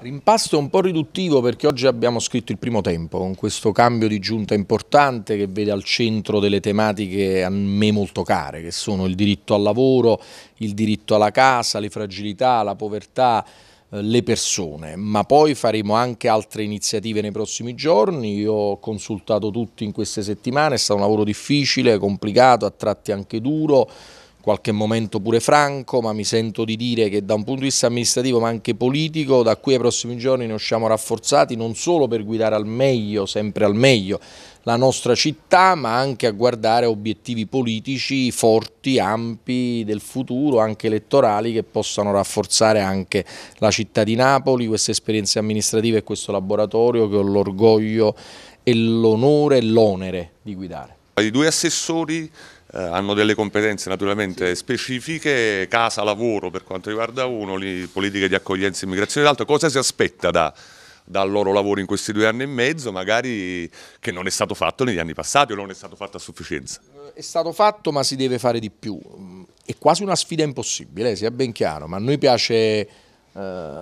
Rimpasto un po' riduttivo perché oggi abbiamo scritto il primo tempo con questo cambio di giunta importante che vede al centro delle tematiche a me molto care che sono il diritto al lavoro, il diritto alla casa, le fragilità, la povertà, eh, le persone, ma poi faremo anche altre iniziative nei prossimi giorni, io ho consultato tutti in queste settimane, è stato un lavoro difficile, complicato, a tratti anche duro, qualche momento pure franco, ma mi sento di dire che da un punto di vista amministrativo ma anche politico da qui ai prossimi giorni ne usciamo rafforzati non solo per guidare al meglio, sempre al meglio, la nostra città ma anche a guardare obiettivi politici forti, ampi del futuro, anche elettorali che possano rafforzare anche la città di Napoli, queste esperienze amministrative e questo laboratorio che ho l'orgoglio e l'onore e l'onere di guidare. I due assessori eh, hanno delle competenze naturalmente specifiche, casa, lavoro per quanto riguarda uno, li, politiche di accoglienza e immigrazione e altro, cosa si aspetta da, dal loro lavoro in questi due anni e mezzo, magari che non è stato fatto negli anni passati o non è stato fatto a sufficienza? Eh, è stato fatto ma si deve fare di più, mm, è quasi una sfida impossibile, sia ben chiaro, ma a noi piace eh,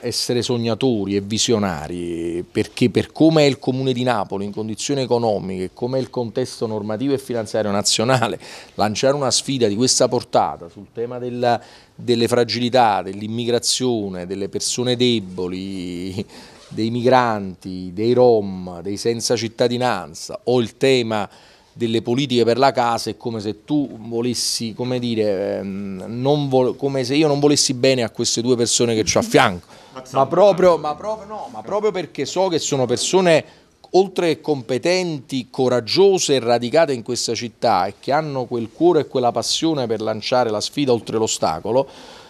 essere sognatori e visionari, perché per come è il Comune di Napoli in condizioni economiche, come è il contesto normativo e finanziario nazionale, lanciare una sfida di questa portata sul tema della, delle fragilità, dell'immigrazione, delle persone deboli, dei migranti, dei rom, dei senza cittadinanza o il tema delle politiche per la casa è come se tu volessi, come dire, ehm, vol come se io non volessi bene a queste due persone che ho a fianco, ma proprio, ma, proprio, no, ma proprio perché so che sono persone oltre che competenti, coraggiose e radicate in questa città e che hanno quel cuore e quella passione per lanciare la sfida oltre l'ostacolo,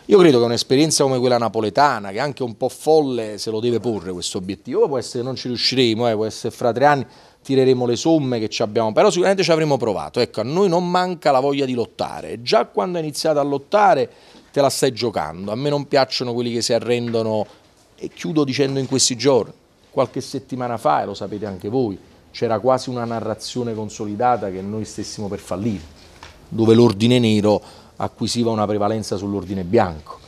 io credo che un'esperienza come quella napoletana, che è anche un po' folle, se lo deve porre questo obiettivo. Può essere che non ci riusciremo, eh, può essere fra tre anni tireremo le somme che ci abbiamo, però sicuramente ci avremo provato. Ecco, a noi non manca la voglia di lottare. Già quando hai iniziato a lottare te la stai giocando. A me non piacciono quelli che si arrendono, e chiudo dicendo in questi giorni, qualche settimana fa, e lo sapete anche voi, c'era quasi una narrazione consolidata che noi stessimo per fallire, dove l'ordine nero acquisiva una prevalenza sull'ordine bianco.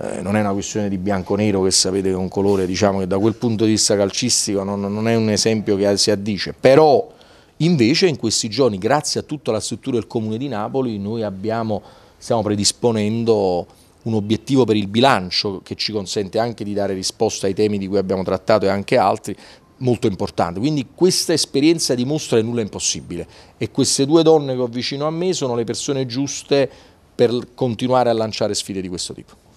Eh, non è una questione di bianco-nero che sapete che è un colore diciamo, che da quel punto di vista calcistico non, non è un esempio che si addice, però invece in questi giorni grazie a tutta la struttura del Comune di Napoli noi abbiamo, stiamo predisponendo un obiettivo per il bilancio che ci consente anche di dare risposta ai temi di cui abbiamo trattato e anche altri, molto importante. Quindi questa esperienza dimostra che nulla è impossibile e queste due donne che ho vicino a me sono le persone giuste per continuare a lanciare sfide di questo tipo.